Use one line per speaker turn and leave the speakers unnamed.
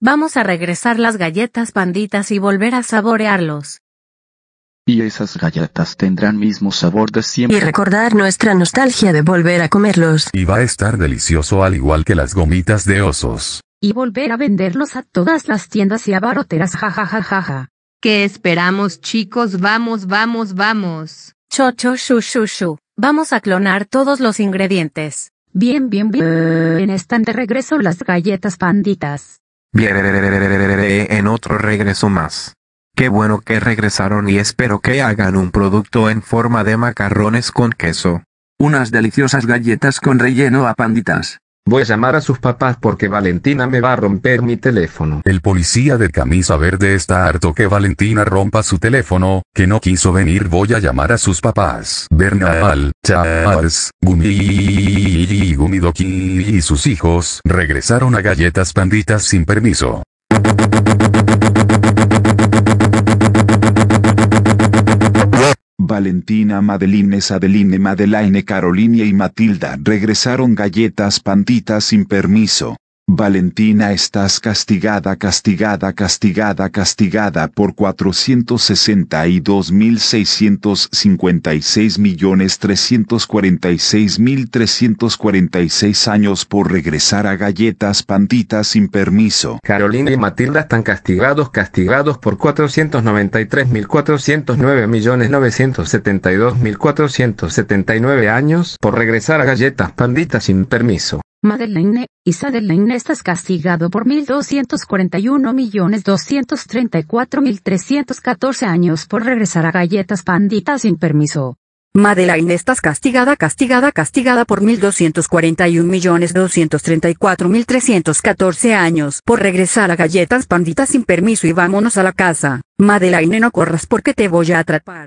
Vamos a regresar las galletas panditas y volver a saborearlos. Y esas galletas tendrán mismo sabor de siempre. Y recordar nuestra nostalgia de volver a comerlos.
Y va a estar delicioso al igual que las gomitas de osos.
Y volver a venderlos a todas las tiendas y abaroteras jajajajaja. ¿Qué esperamos chicos? Vamos, vamos, vamos. Chocho, shu, shu, shu. Vamos a clonar todos los ingredientes. Bien, bien, bien. Están de regreso las galletas panditas
en otro regreso más. Qué bueno que regresaron y espero que hagan un producto en forma de macarrones con queso. Unas
deliciosas galletas con relleno a panditas. Voy a llamar a sus papás porque Valentina me va a romper mi teléfono. El policía de camisa verde está harto que Valentina rompa su teléfono, que no quiso venir voy a llamar a sus papás. Bernal, Charles, Gumi y Gumidoki y sus hijos regresaron a Galletas Panditas sin permiso.
Valentina, Madeline, Adeline, Madeline, Carolina y Matilda regresaron galletas panditas sin permiso. Valentina estás castigada, castigada, castigada, castigada por 462.656.346.346 años por regresar a galletas panditas sin permiso. Carolina y Matilda están castigados, castigados por
493.409.972.479 años por regresar a galletas panditas sin permiso.
Madeleine, Isadeleine estás castigado por 1.241.234.314 años por regresar a galletas panditas sin permiso. Madeleine estás castigada, castigada, castigada por 1.241.234.314 años por regresar a galletas panditas sin permiso y vámonos a la casa. Madeleine no corras porque te voy a atrapar.